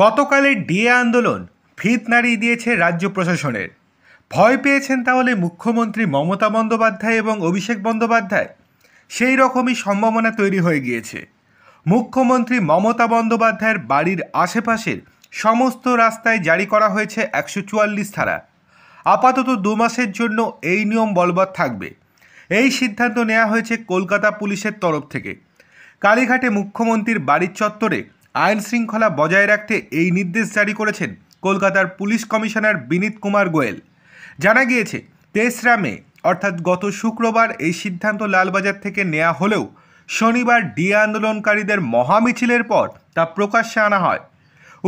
গতকালের ডিএ আন্দোলন ফিত নাড়িয়ে দিয়েছে রাজ্য প্রশাসনের ভয় পেয়েছেন তাহলে মুখ্যমন্ত্রী মমতা বন্দ্যোপাধ্যায় এবং অভিষেক বন্দ্যোপাধ্যায় সেই রকমই সম্ভাবনা তৈরি হয়ে গিয়েছে মুখ্যমন্ত্রী মমতা বন্দ্যোপাধ্যায়ের বাড়ির আশেপাশের সমস্ত রাস্তায় জারি করা হয়েছে একশো চুয়াল্লিশ ধারা আপাতত দু মাসের জন্য এই নিয়ম বলবৎ থাকবে এই সিদ্ধান্ত নেওয়া হয়েছে কলকাতা পুলিশের তরফ থেকে কালীঘাটে মুখ্যমন্ত্রীর বাড়ির চত্বরে আইন শৃঙ্খলা বজায় রাখতে এই নির্দেশ জারি করেছেন কলকাতার পুলিশ কমিশনার বিনীত কুমার গোয়েল জানা গিয়েছে তেসরা মে অর্থাৎ গত শুক্রবার এই সিদ্ধান্ত লালবাজার থেকে নেওয়া হলেও শনিবার ডি আন্দোলনকারীদের মহামিছিলের পর তা প্রকাশ্যে আনা হয়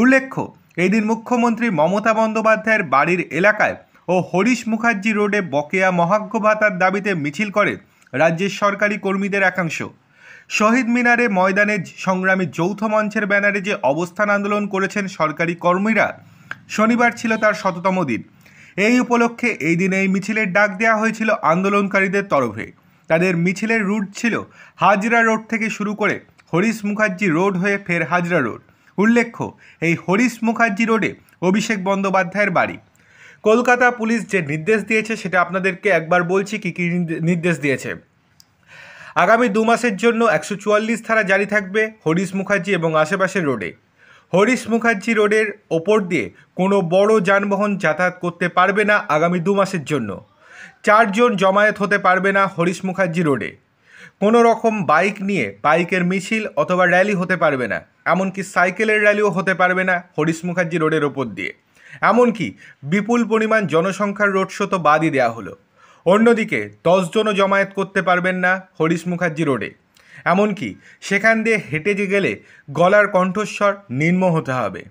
উল্লেখ্য এদিন মুখ্যমন্ত্রী মমতা বন্দ্যোপাধ্যায়ের বাড়ির এলাকায় ও হরিশ মুখার্জি রোডে বকেয়া মহাজ্ঞ ভাতার দাবিতে মিছিল করে রাজ্যের সরকারি কর্মীদের একাংশ শহীদ মিনারে ময়দানে সংগ্রামী যৌথ মঞ্চের ব্যানারে যে অবস্থান আন্দোলন করেছেন সরকারি কর্মীরা শনিবার ছিল তার শততম দিন এই উপলক্ষে এই দিনে এই মিছিলের ডাক দেওয়া হয়েছিল আন্দোলনকারীদের তরফে তাদের মিছিলের রুট ছিল হাজরা রোড থেকে শুরু করে হরিশ মুখার্জি রোড হয়ে ফের হাজরা রোড উল্লেখ্য এই হরিশ মুখার্জি রোডে অভিষেক বন্দ্যোপাধ্যায়ের বাড়ি কলকাতা পুলিশ যে নির্দেশ দিয়েছে সেটা আপনাদেরকে একবার বলছি কী কী নির্দেশ দিয়েছে আগামী দু মাসের জন্য একশো চুয়াল্লিশ ধারা জারি থাকবে হরিশ মুখার্জি এবং আশেপাশের রোডে হরিশ মুখার্জি রোডের ওপর দিয়ে কোনো বড় যানবাহন যাতায়াত করতে পারবে না আগামী দু মাসের জন্য চারজন জমায়েত হতে পারবে না হরিশ মুখার্জি রোডে কোনো রকম বাইক নিয়ে বাইকের মিছিল অথবা র্যালি হতে পারবে না এমনকি সাইকেলের র্যালিও হতে পারবে না হরিশ মুখার্জি রোডের ওপর দিয়ে এমনকি বিপুল পরিমাণ জনসংখ্যার রোড শো তো বাদই দেওয়া হলো অন্যদিকে দশজনও জমায়েত করতে পারবেন না হরিশ মুখার্জি রোডে এমনকি সেখান দিয়ে হেঁটে গেলে গলার কণ্ঠস্বর নিম্ন হতে হবে